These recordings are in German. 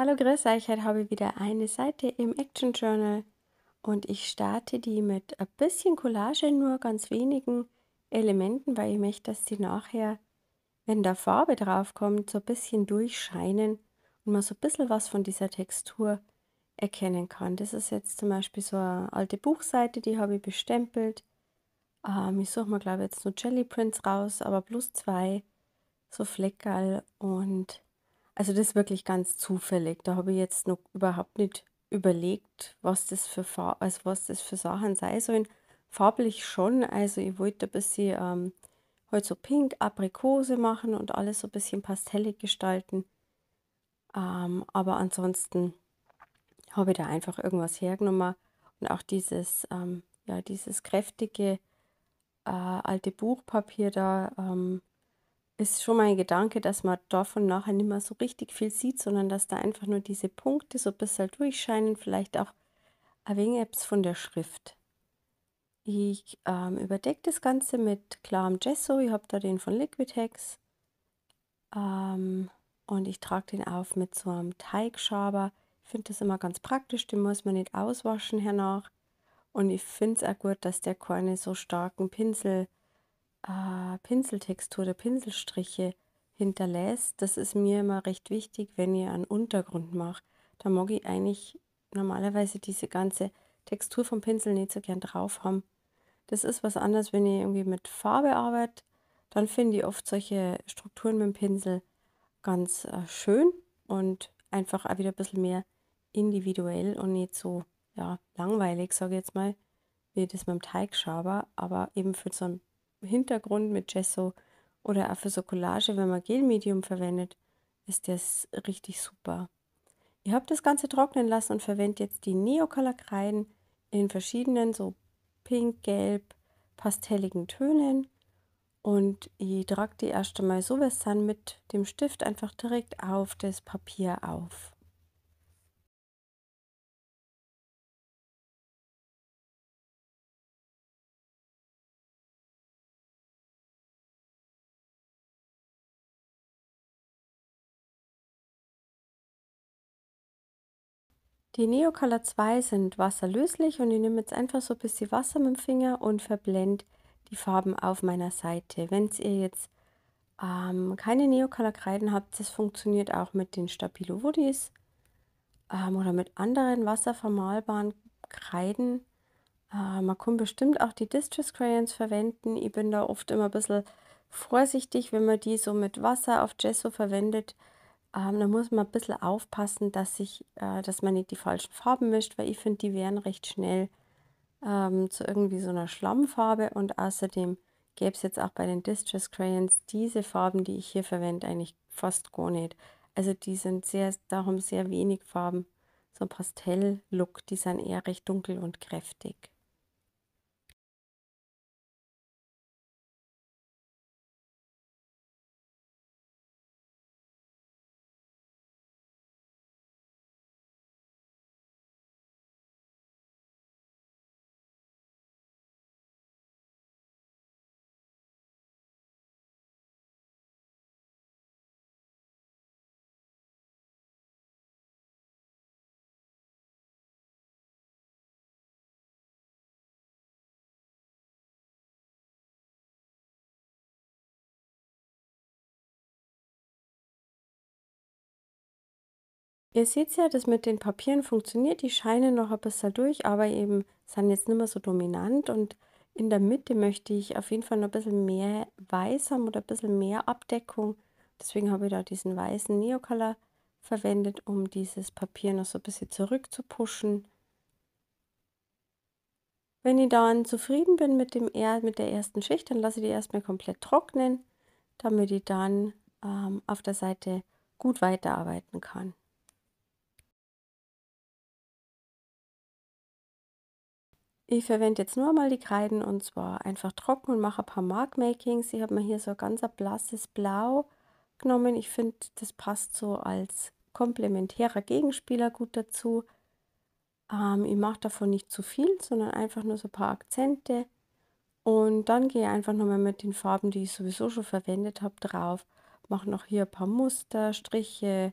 Hallo, grüß euch. Heute habe ich wieder eine Seite im Action Journal und ich starte die mit ein bisschen Collage, nur ganz wenigen Elementen, weil ich möchte, dass sie nachher, wenn da Farbe draufkommt, so ein bisschen durchscheinen und man so ein bisschen was von dieser Textur erkennen kann. Das ist jetzt zum Beispiel so eine alte Buchseite, die habe ich bestempelt. Ähm, ich suche mir, glaube ich, jetzt nur Jelly Prints raus, aber plus zwei, so Fleckerl und also das ist wirklich ganz zufällig. Da habe ich jetzt noch überhaupt nicht überlegt, was das für, Far also was das für Sachen sein sollen. Farblich schon, also ich wollte ein bisschen ähm, halt so pink, Aprikose machen und alles so ein bisschen pastellig gestalten. Ähm, aber ansonsten habe ich da einfach irgendwas hergenommen und auch dieses, ähm, ja, dieses kräftige äh, alte Buchpapier da ähm, ist schon mein Gedanke, dass man davon nachher nicht mehr so richtig viel sieht, sondern dass da einfach nur diese Punkte so ein bisschen durchscheinen, vielleicht auch ein wenig etwas von der Schrift. Ich ähm, überdecke das Ganze mit klarem Gesso, ich habe da den von Liquitex. ähm, und ich trage den auf mit so einem Teigschaber. Ich finde das immer ganz praktisch, den muss man nicht auswaschen hernach und ich finde es auch gut, dass der keine so starken Pinsel äh, Pinseltextur oder Pinselstriche hinterlässt. Das ist mir immer recht wichtig, wenn ihr einen Untergrund macht. Da mag ich eigentlich normalerweise diese ganze Textur vom Pinsel nicht so gern drauf haben. Das ist was anderes, wenn ihr irgendwie mit Farbe arbeitet. Dann finde ich oft solche Strukturen mit dem Pinsel ganz äh, schön und einfach auch wieder ein bisschen mehr individuell und nicht so ja, langweilig, sage ich jetzt mal, wie das mit dem Teigschaber. Aber eben für so einen Hintergrund mit Gesso oder auch für so Collage, wenn man Gelmedium verwendet, ist das richtig super. Ihr habt das Ganze trocknen lassen und verwende jetzt die Neokalakreien in verschiedenen so pink, gelb, pastelligen Tönen. Und ich trage die erst einmal so was mit dem Stift einfach direkt auf das Papier auf. Die Neocolor 2 sind wasserlöslich und ich nehme jetzt einfach so ein bisschen Wasser mit dem Finger und verblende die Farben auf meiner Seite. Wenn ihr jetzt ähm, keine Neocolor Kreiden habt, das funktioniert auch mit den Stabilo Woodies ähm, oder mit anderen wasservermalbaren Kreiden. Äh, man kann bestimmt auch die Distress Crayons verwenden. Ich bin da oft immer ein bisschen vorsichtig, wenn man die so mit Wasser auf Gesso verwendet, ähm, da muss man ein bisschen aufpassen, dass, ich, äh, dass man nicht die falschen Farben mischt, weil ich finde, die werden recht schnell ähm, zu irgendwie so einer Schlammfarbe und außerdem gäbe es jetzt auch bei den Distress Crayons diese Farben, die ich hier verwende, eigentlich fast gar nicht. Also die sind sehr, darum sehr wenig Farben. So ein Pastell-Look, die sind eher recht dunkel und kräftig. Ihr seht ja, das mit den Papieren funktioniert. Die scheinen noch ein bisschen durch, aber eben sind jetzt nicht mehr so dominant. Und in der Mitte möchte ich auf jeden Fall noch ein bisschen mehr Weiß haben oder ein bisschen mehr Abdeckung. Deswegen habe ich da diesen weißen Neocolor verwendet, um dieses Papier noch so ein bisschen zurückzupuschen. Wenn ich dann zufrieden bin mit, dem mit der ersten Schicht, dann lasse ich die erstmal komplett trocknen, damit ich dann ähm, auf der Seite gut weiterarbeiten kann. Ich verwende jetzt nur mal die Kreiden und zwar einfach trocken und mache ein paar Mark-Makings. Ich habe mir hier so ein ganz blasses Blau genommen. Ich finde, das passt so als komplementärer Gegenspieler gut dazu. Ähm, ich mache davon nicht zu viel, sondern einfach nur so ein paar Akzente. Und dann gehe ich einfach nochmal mit den Farben, die ich sowieso schon verwendet habe, drauf. Mache noch hier ein paar Muster, Striche,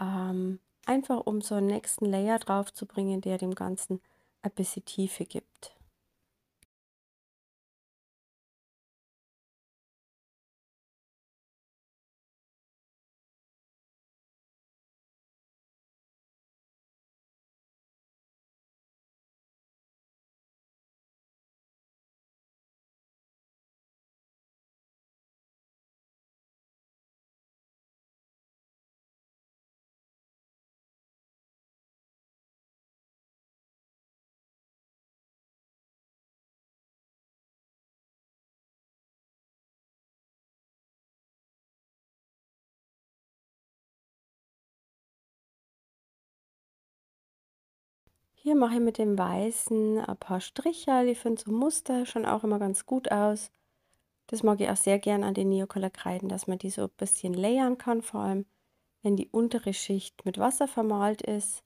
ähm, einfach um so einen nächsten Layer drauf zu bringen, der dem Ganzen ein bisschen Tiefe gibt. Hier mache ich mit dem Weißen ein paar Striche. Ich finde so Muster schon auch immer ganz gut aus. Das mag ich auch sehr gern an den Neocolor kreiden dass man die so ein bisschen layern kann, vor allem wenn die untere Schicht mit Wasser vermalt ist.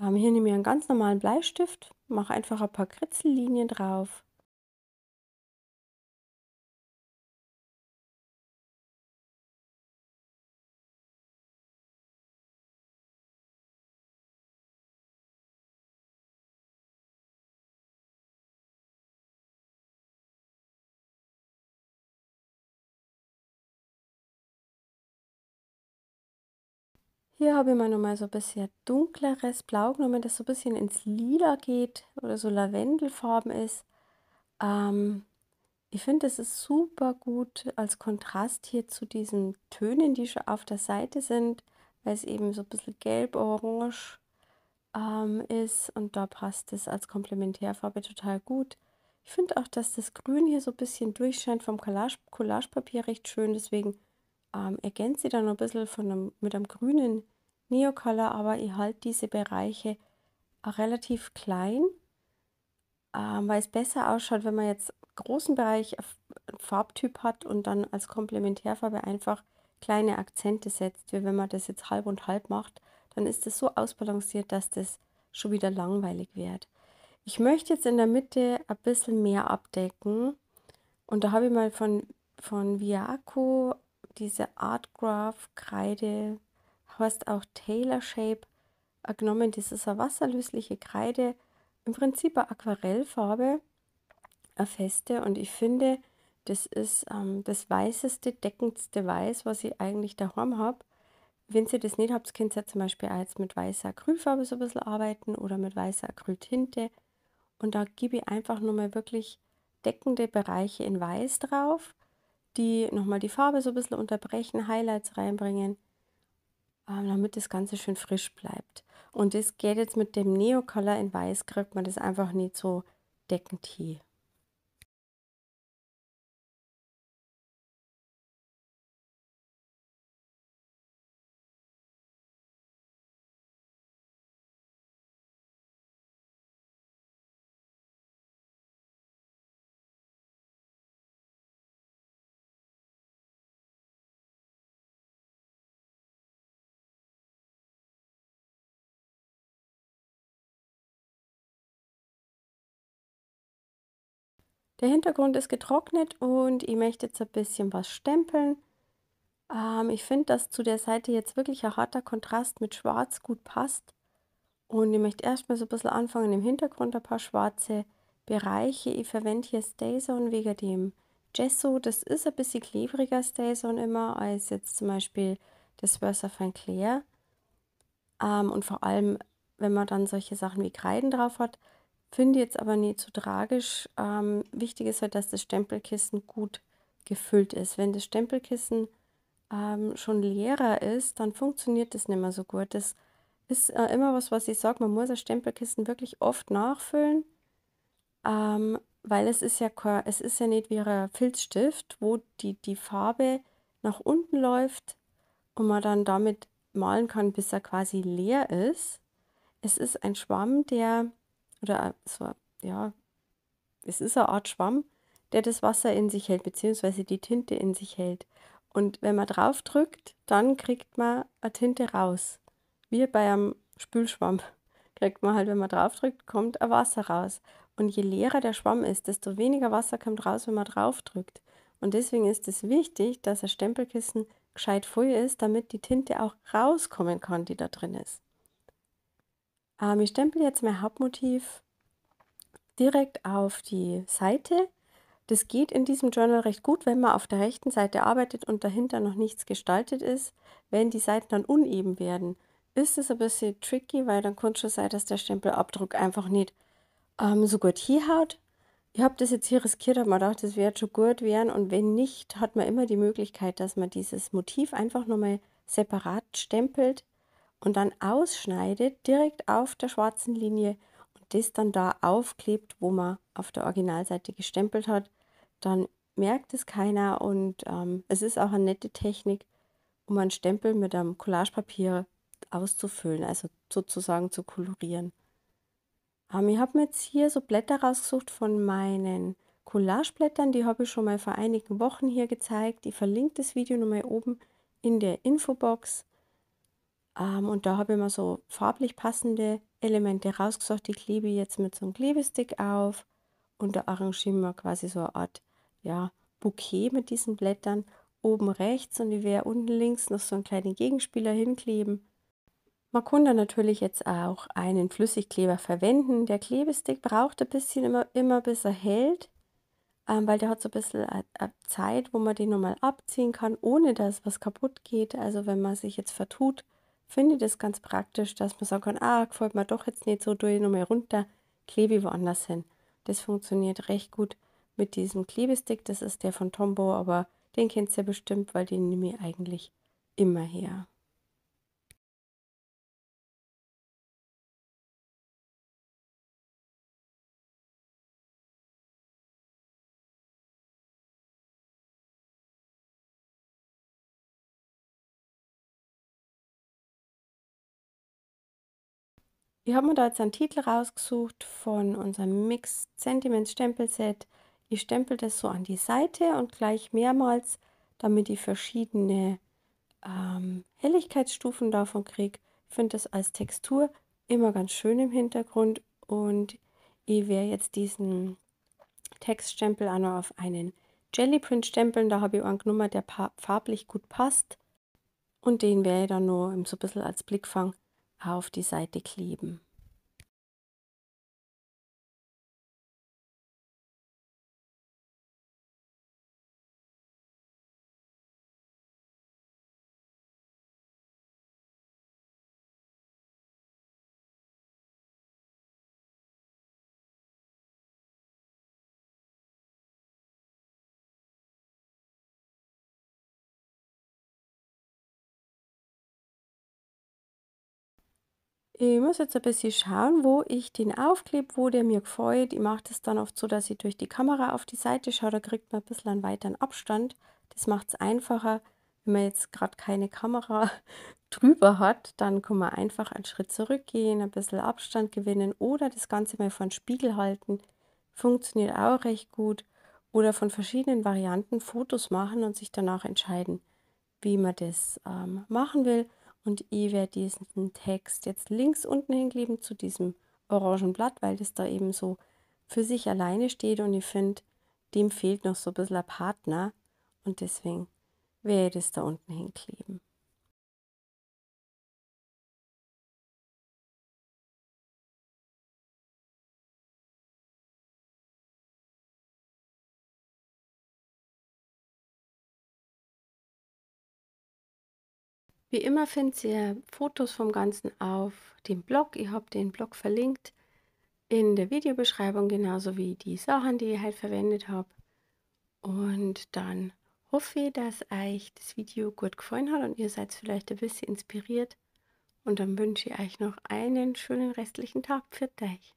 Ähm, hier nehme ich einen ganz normalen Bleistift, mache einfach ein paar Kritzellinien drauf Hier habe ich mir nochmal so ein bisschen dunkleres Blau genommen, das so ein bisschen ins Lila geht oder so Lavendelfarben ist. Ähm, ich finde, das ist super gut als Kontrast hier zu diesen Tönen, die schon auf der Seite sind, weil es eben so ein bisschen gelb-orange ähm, ist und da passt es als Komplementärfarbe total gut. Ich finde auch, dass das Grün hier so ein bisschen durchscheint vom Collage Collagepapier recht schön, deswegen ähm, ergänze dann ein bisschen von einem, mit einem grünen Neocolor, aber ich halte diese Bereiche relativ klein, ähm, weil es besser ausschaut, wenn man jetzt einen großen Bereich äh, Farbtyp hat und dann als Komplementärfarbe einfach kleine Akzente setzt, wie wenn man das jetzt halb und halb macht, dann ist das so ausbalanciert, dass das schon wieder langweilig wird. Ich möchte jetzt in der Mitte ein bisschen mehr abdecken und da habe ich mal von, von Viaco diese Art Graph, Kreide, heißt auch Taylor Shape, äh, genommen. Das ist eine wasserlösliche Kreide, im Prinzip eine Aquarellfarbe, eine feste. Und ich finde, das ist ähm, das weißeste, deckendste Weiß, was ich eigentlich daheim habe. Wenn ihr das nicht habt, könnt ihr zum Beispiel auch jetzt mit weißer Acrylfarbe so ein bisschen arbeiten oder mit weißer Acryltinte. Und da gebe ich einfach nur mal wirklich deckende Bereiche in Weiß drauf die nochmal die Farbe so ein bisschen unterbrechen, Highlights reinbringen, ähm, damit das Ganze schön frisch bleibt. Und das geht jetzt mit dem Neo Color in Weiß, kriegt man das einfach nicht so deckend hier. Der Hintergrund ist getrocknet und ich möchte jetzt ein bisschen was stempeln. Ähm, ich finde, dass zu der Seite jetzt wirklich ein harter Kontrast mit Schwarz gut passt. Und ich möchte erstmal so ein bisschen anfangen, im Hintergrund ein paar schwarze Bereiche. Ich verwende hier Stayzone wegen dem Gesso. Das ist ein bisschen klebriger Stayzone immer als jetzt zum Beispiel das Versa Van Cleer. Ähm, und vor allem, wenn man dann solche Sachen wie Kreiden drauf hat, Finde jetzt aber nicht zu tragisch. Ähm, wichtig ist halt, dass das Stempelkissen gut gefüllt ist. Wenn das Stempelkissen ähm, schon leerer ist, dann funktioniert das nicht mehr so gut. Das ist äh, immer was, was ich sage. Man muss das Stempelkissen wirklich oft nachfüllen, ähm, weil es ist ja es ist ja nicht wie ein Filzstift, wo die, die Farbe nach unten läuft und man dann damit malen kann, bis er quasi leer ist. Es ist ein Schwamm, der oder äh, so, ja, es ist eine Art Schwamm, der das Wasser in sich hält, beziehungsweise die Tinte in sich hält. Und wenn man drauf drückt, dann kriegt man eine Tinte raus. Wie bei einem Spülschwamm kriegt man halt, wenn man drauf drückt, kommt ein Wasser raus. Und je leerer der Schwamm ist, desto weniger Wasser kommt raus, wenn man drauf drückt. Und deswegen ist es wichtig, dass ein Stempelkissen gescheit voll ist, damit die Tinte auch rauskommen kann, die da drin ist. Ähm, ich stempel jetzt mein Hauptmotiv direkt auf die Seite. Das geht in diesem Journal recht gut, wenn man auf der rechten Seite arbeitet und dahinter noch nichts gestaltet ist. Wenn die Seiten dann uneben werden, ist es ein bisschen tricky, weil dann kann es schon sein, dass der Stempelabdruck einfach nicht ähm, so gut hinhaut. Ich habe das jetzt hier riskiert, habe mir gedacht, das wird schon gut werden. Und wenn nicht, hat man immer die Möglichkeit, dass man dieses Motiv einfach nochmal separat stempelt und dann ausschneidet direkt auf der schwarzen Linie und das dann da aufklebt, wo man auf der Originalseite gestempelt hat, dann merkt es keiner und ähm, es ist auch eine nette Technik, um einen Stempel mit einem Collagepapier auszufüllen, also sozusagen zu kolorieren. Ähm, ich habe mir jetzt hier so Blätter rausgesucht von meinen Collageblättern, die habe ich schon mal vor einigen Wochen hier gezeigt. Ich verlinke das Video nochmal oben in der Infobox. Ähm, und da habe ich mir so farblich passende Elemente rausgesucht. Die klebe ich jetzt mit so einem Klebestick auf und da arrangieren wir quasi so eine Art ja, Bouquet mit diesen Blättern oben rechts und ich werde unten links noch so einen kleinen Gegenspieler hinkleben. Man kann da natürlich jetzt auch einen Flüssigkleber verwenden. Der Klebestick braucht ein bisschen immer, immer bis er hält, ähm, weil der hat so ein bisschen a, a Zeit, wo man den nochmal abziehen kann, ohne dass was kaputt geht. Also wenn man sich jetzt vertut, finde ich das ganz praktisch, dass man sagen kann, ah, gefällt mir doch jetzt nicht so, tue ich nochmal runter, klebe ich woanders hin. Das funktioniert recht gut mit diesem Klebestick, das ist der von Tombow, aber den kennt ihr bestimmt, weil den nehme ich eigentlich immer her. Ich habe mir da jetzt einen Titel rausgesucht von unserem Mix Sentiments Stempelset. Ich stempel das so an die Seite und gleich mehrmals, damit ich verschiedene ähm, Helligkeitsstufen davon kriege. Ich finde das als Textur immer ganz schön im Hintergrund und ich werde jetzt diesen Textstempel auch noch auf einen Jellyprint stempeln. Da habe ich einen genommen, der farblich gut passt und den werde ich dann nur so ein bisschen als Blickfang auf die Seite kleben. ich muss jetzt ein bisschen schauen, wo ich den aufklebe, wo der mir gefällt. Ich mache das dann oft so, dass ich durch die Kamera auf die Seite schaue, da kriegt man ein bisschen einen weiteren Abstand. Das macht es einfacher. Wenn man jetzt gerade keine Kamera drüber hat, dann kann man einfach einen Schritt zurückgehen, ein bisschen Abstand gewinnen oder das Ganze mal von Spiegel halten. Funktioniert auch recht gut. Oder von verschiedenen Varianten Fotos machen und sich danach entscheiden, wie man das ähm, machen will. Und ich werde diesen Text jetzt links unten hinkleben zu diesem orangen Blatt, weil das da eben so für sich alleine steht und ich finde, dem fehlt noch so ein bisschen ein Partner und deswegen werde ich das da unten hinkleben. Wie immer findet ihr Fotos vom Ganzen auf dem Blog. Ich habe den Blog verlinkt in der Videobeschreibung, genauso wie die Sachen, die ich halt verwendet habe. Und dann hoffe ich, dass euch das Video gut gefallen hat und ihr seid vielleicht ein bisschen inspiriert. Und dann wünsche ich euch noch einen schönen restlichen Tag. Für euch.